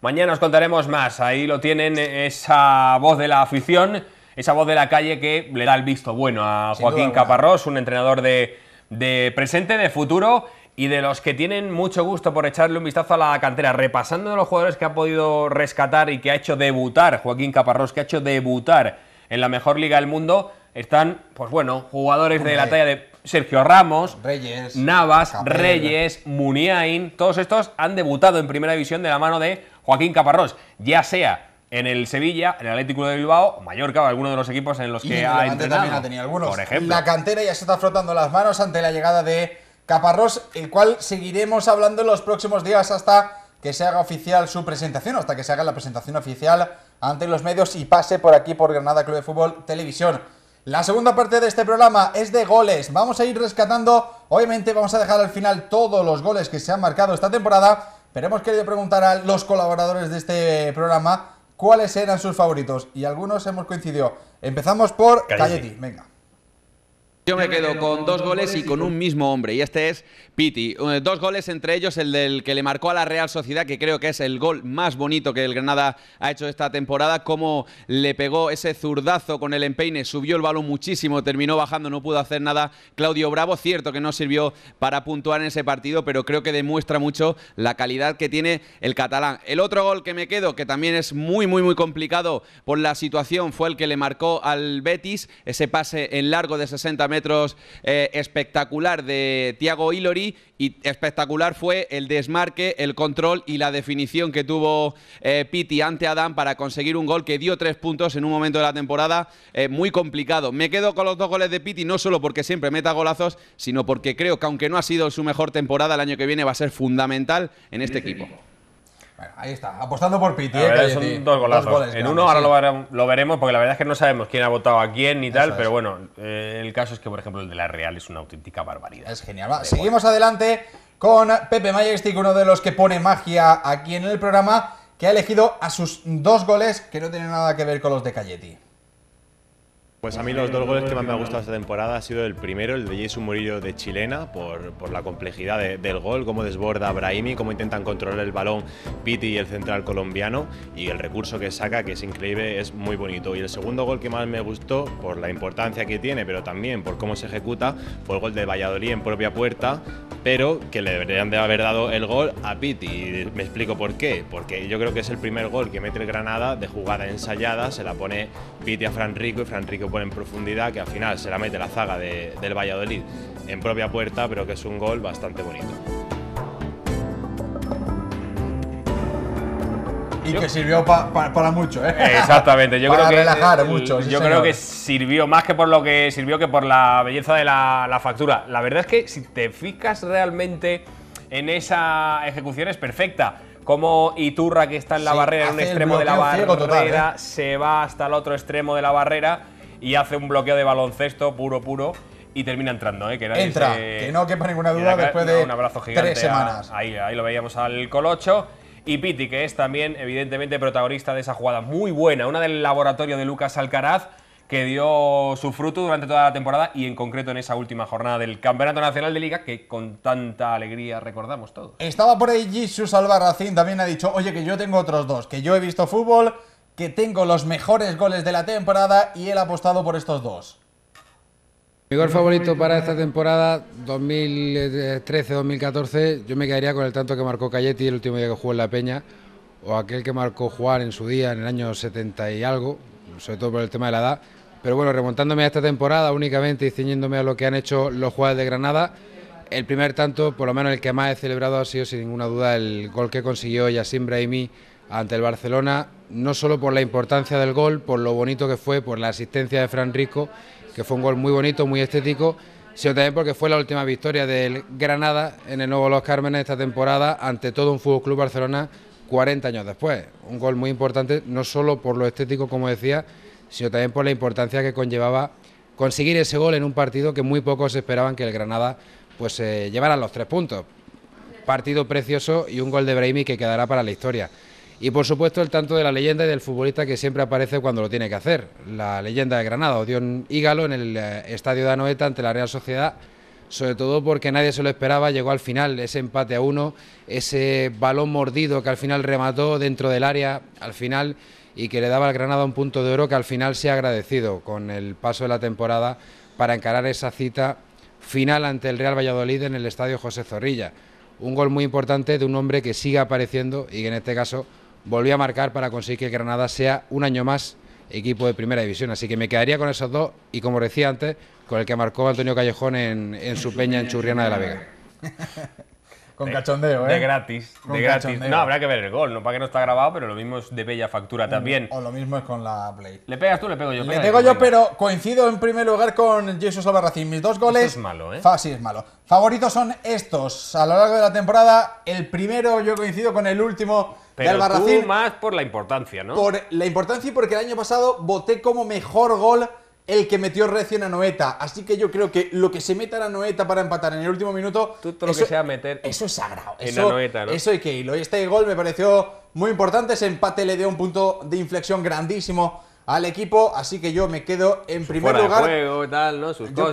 Mañana os contaremos más. Ahí lo tienen, esa voz de la afición, esa voz de la calle que le da el visto bueno a Joaquín Caparrós, un entrenador de, presente, de futuro y de los que tienen mucho gusto por echarle un vistazo a la cantera, repasando los jugadores que ha podido rescatar y que ha hecho debutar Joaquín Caparrós, que ha hecho debutar en la mejor liga del mundo, están, pues bueno, jugadores de la talla de Sergio Ramos, Reyes, Navas, Reyes, Muniain, todos estos han debutado en primera división de la mano de Joaquín Caparrós, ya sea en el Sevilla, en el Atlético de Bilbao, Mallorca, o alguno de los equipos en los que ha tenido Por ejemplo. La cantera ya se está frotando las manos ante la llegada de Caparrós, el cual seguiremos hablando en los próximos días hasta que se haga oficial su presentación, hasta que se haga la presentación oficial ante los medios y pase por aquí por Granada Club de Fútbol Televisión. La segunda parte de este programa es de goles. Vamos a ir rescatando, obviamente vamos a dejar al final todos los goles que se han marcado esta temporada, pero hemos querido preguntar a los colaboradores de este programa cuáles eran sus favoritos y algunos hemos coincidido. Empezamos por Calleti, venga. Yo me quedo con dos goles y con un mismo hombre, y este es Piti. Eh, dos goles, entre ellos el del que le marcó a la Real Sociedad, que creo que es el gol más bonito que el Granada ha hecho esta temporada. Cómo le pegó ese zurdazo con el empeine, subió el balón muchísimo, terminó bajando, no pudo hacer nada. Claudio Bravo, cierto que no sirvió para puntuar en ese partido, pero creo que demuestra mucho la calidad que tiene el catalán. El otro gol que me quedo, que también es muy, muy, muy complicado por la situación, fue el que le marcó al Betis, ese pase en largo de 60 metros eh, espectacular de Tiago Ilori y espectacular fue el desmarque, el control y la definición que tuvo eh, Piti ante Adam para conseguir un gol que dio tres puntos en un momento de la temporada eh, muy complicado. Me quedo con los dos goles de Piti no solo porque siempre meta golazos, sino porque creo que aunque no ha sido su mejor temporada, el año que viene va a ser fundamental en este equipo. Bueno, ahí está, apostando por Piti. eh, son dos golazos. en uno ahora lo, veremos porque la verdad es que no sabemos quién ha votado a quién ni tal, pero bueno, eh, el caso es que, por ejemplo, el de la Real es una auténtica barbaridad. Es genial. seguimos adelante con Pepe Majestic, uno de los que pone magia aquí en el programa, que ha elegido a sus dos goles que no tienen nada que ver con los de Cayeti. Pues a mí los dos goles que más me ha gustado esta temporada ha sido el primero, el de Jason Murillo de Chilena, por, la complejidad del gol, cómo desborda Brahimi, cómo intentan controlar el balón Piti y el central colombiano, y el recurso que saca, que es increíble, es muy bonito. Y el segundo gol que más me gustó, por la importancia que tiene, pero también por cómo se ejecuta, fue el gol de Valladolid en propia puerta, pero que le deberían de haber dado el gol a Piti. Y me explico por qué. Porque yo creo que es el primer gol que mete el Granada de jugada ensayada, se la pone Piti a Fran Rico y Fran Rico pone en profundidad, que al final se la mete la zaga del Valladolid en propia puerta, pero que es un gol bastante bonito. Y que sirvió para mucho, ¿eh? Exactamente. Yo para creo que, relajar mucho. yo creo que sirvió más que por lo que sirvió que por la belleza de la, factura. La verdad es que si te fijas realmente en esa ejecución es perfecta como Iturra, que está en la barrera, en un extremo de la barrera, ¿eh? se va hasta el otro extremo de la barrera y hace un bloqueo de baloncesto puro, puro. Y termina entrando, ¿eh? Que Entra, que no quepa ninguna duda después de un tres semanas. ahí, ahí lo veíamos al Colocho. Y Piti, que es también, evidentemente, protagonista de esa jugada muy buena, una del laboratorio de Lucas Alcaraz que dio su fruto durante toda la temporada y en concreto en esa última jornada del Campeonato Nacional de Liga que con tanta alegría recordamos todo Estaba por ahí Jesús Albarracín, también ha dicho, oye, que yo tengo otros dos, que yo he visto fútbol, que tengo los mejores goles de la temporada y él ha apostado por estos dos. Mi gol favorito para esta temporada 2013-2014, yo me quedaría con el tanto que marcó Cayeti el último día que jugó en La Peña, o aquel que marcó Juan en su día, en el año 70 y algo, sobre todo por el tema de la edad, pero bueno, remontándome a esta temporada únicamente y ciñéndome a lo que han hecho los jugadores de Granada, el primer tanto, por lo menos el que más he celebrado, ha sido sin ninguna duda el gol que consiguió Yassin Brahimi ante el Barcelona, no solo por la importancia del gol, por lo bonito que fue, por la asistencia de Fran Rico, que fue un gol muy bonito, muy estético, sino también porque fue la última victoria del Granada en el Nuevo Los Cármenes esta temporada ante todo un Fútbol Club Barcelona 40 años después. Un gol muy importante, no solo por lo estético, como decía, sino también por la importancia que conllevaba conseguir ese gol en un partido que muy pocos esperaban que el Granada pues eh, llevara los tres puntos. Partido precioso y un gol de Brahimi que quedará para la historia. Y por supuesto el tanto de la leyenda y del futbolista que siempre aparece cuando lo tiene que hacer. La leyenda de Granada, Odión Hígalo en el eh, estadio de Anoeta ante la Real Sociedad, sobre todo porque nadie se lo esperaba, llegó al final ese empate a uno, ese balón mordido que al final remató dentro del área, al final y que le daba al Granada un punto de oro que al final se ha agradecido con el paso de la temporada para encarar esa cita final ante el Real Valladolid en el Estadio José Zorrilla. Un gol muy importante de un hombre que sigue apareciendo y que en este caso volvió a marcar para conseguir que Granada sea un año más equipo de primera división. Así que me quedaría con esos dos y como decía antes, con el que marcó Antonio Callejón en, en su peña en Churriana de la Vega. Con cachondeo, ¿eh? De gratis. de gratis. No, habrá que ver el gol, no para que no está grabado, pero lo mismo es de bella factura mm, también. O lo mismo es con la Play. Le pegas tú, le pego yo. Le pego yo, pero coincido en primer lugar con Jesús Albarracín. Mis dos goles. es malo, ¿eh? Sí, es malo. Favoritos son estos a lo largo de la temporada. El primero yo coincido con el último. de Albarracín. Tú más por la importancia, ¿no? Por la importancia y porque el año pasado voté como mejor gol el que metió recién a Noeta. Así que yo creo que lo que se meta a Noeta para empatar en el último minuto. Todo lo que sea meter. Eso es sagrado. En eso, Noeta, ¿no? Eso hay que irlo. Y este gol me pareció muy importante. Ese empate le dio un punto de inflexión grandísimo al equipo, así que yo me quedo en primer lugar. yo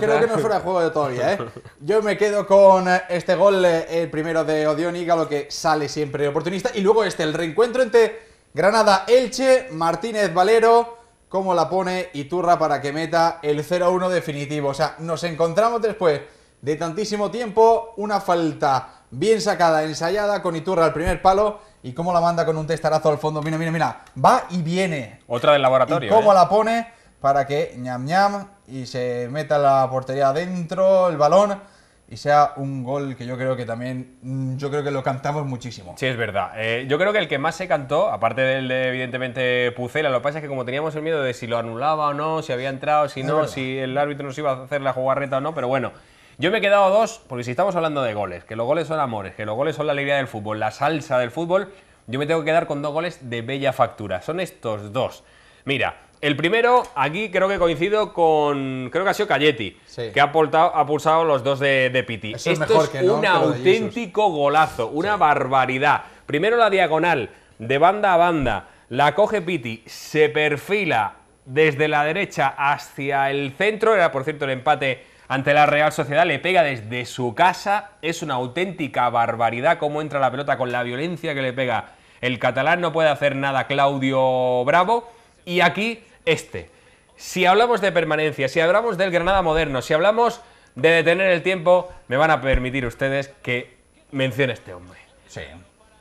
creo que no fuera de juego todavía, ¿eh? Yo me quedo con eh, este gol, eh, el primero de Odion lo que sale siempre oportunista. Y luego este, el reencuentro entre Granada Elche, Martínez Valero. Cómo la pone Iturra para que meta el 0-1 definitivo. O sea, nos encontramos después de tantísimo tiempo, una falta bien sacada, ensayada, con Iturra al primer palo y cómo la manda con un testarazo al fondo. Mira, mira, mira, va y viene. Otra del laboratorio. cómo ¿eh? la pone para que ñam ñam y se meta la portería adentro, el balón y sea un gol que yo creo que también, mm, yo creo que lo cantamos muchísimo. Sí, es verdad. Eh, yo creo que el que más se cantó, aparte del de, evidentemente, Pucela, lo que pasa es que como teníamos el miedo de si lo anulaba o no, si había entrado, si no, si el árbitro nos iba a hacer la jugarreta o no, pero bueno. Yo me he quedado dos, porque si estamos hablando de goles, que los goles son amores, que los goles son la alegría del fútbol, la salsa del fútbol, yo me tengo que quedar con dos goles de bella factura. Son estos dos. Mira, el primero, aquí creo que coincido con. Creo que ha sido Cayeti, que ha, pulsado los dos de, Piti. Esto es, un auténtico golazo, una barbaridad. Primero la diagonal, de banda a banda, la coge Piti, se perfila desde la derecha hacia el centro. Era, por cierto, el empate ante la Real Sociedad. Le pega desde su casa. Es una auténtica barbaridad cómo entra la pelota con la violencia que le pega el catalán. No puede hacer nada Claudio Bravo y aquí este. Si hablamos de permanencia, si hablamos del Granada moderno, si hablamos de detener el tiempo, me van a permitir ustedes que mencione este hombre. Sí.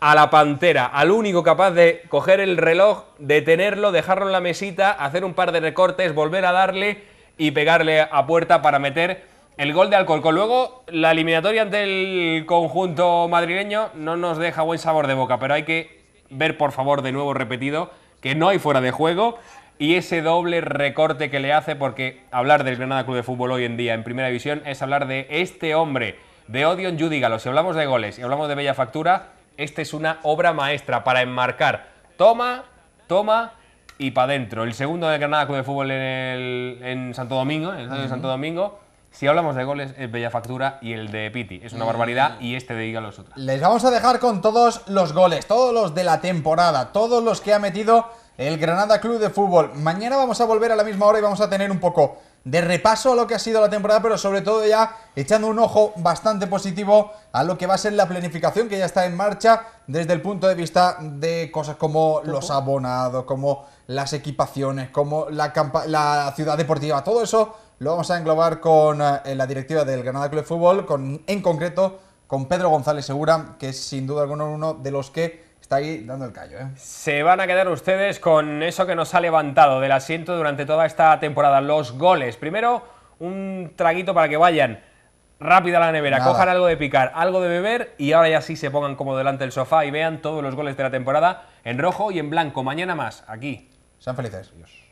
A la pantera, al único capaz de coger el reloj, detenerlo, dejarlo en la mesita, hacer un par de recortes, volver a darle y pegarle a puerta para meter el gol de Alcorcón. Luego, la eliminatoria ante el conjunto madrileño no nos deja buen sabor de boca, pero hay que ver, por favor, de nuevo repetido que no hay fuera de juego y ese doble recorte que le hace, porque hablar del Granada Club de Fútbol hoy en día en Primera División es hablar de este hombre, de Odion Judígalo. Si hablamos de goles y hablamos de bella factura, esta es una obra maestra para enmarcar. Toma, toma y para adentro. El segundo del Granada Club de Fútbol en, Santo Domingo, en de Santo Domingo, si hablamos de goles, es Bella Factura y el de Piti. Es una barbaridad mm. y este de los otros Les vamos a dejar con todos los goles, todos los de la temporada, todos los que ha metido el Granada Club de Fútbol. Mañana vamos a volver a la misma hora y vamos a tener un poco de repaso a lo que ha sido la temporada, pero sobre todo ya echando un ojo bastante positivo a lo que va a ser la planificación que ya está en marcha desde el punto de vista de cosas como los abonados, como las equipaciones, como la, la ciudad deportiva, todo eso lo vamos a englobar con eh, la directiva del Granada Club de Fútbol, con, en concreto con Pedro González Segura, que es sin duda alguno de los que está ahí dando el callo. ¿eh? Se van a quedar ustedes con eso que nos ha levantado del asiento durante toda esta temporada, los goles. Primero, un traguito para que vayan rápida a la nevera, cojan algo de picar, algo de beber y ahora ya sí se pongan como delante del sofá y vean todos los goles de la temporada en rojo y en blanco. Mañana más, aquí. Sean felices.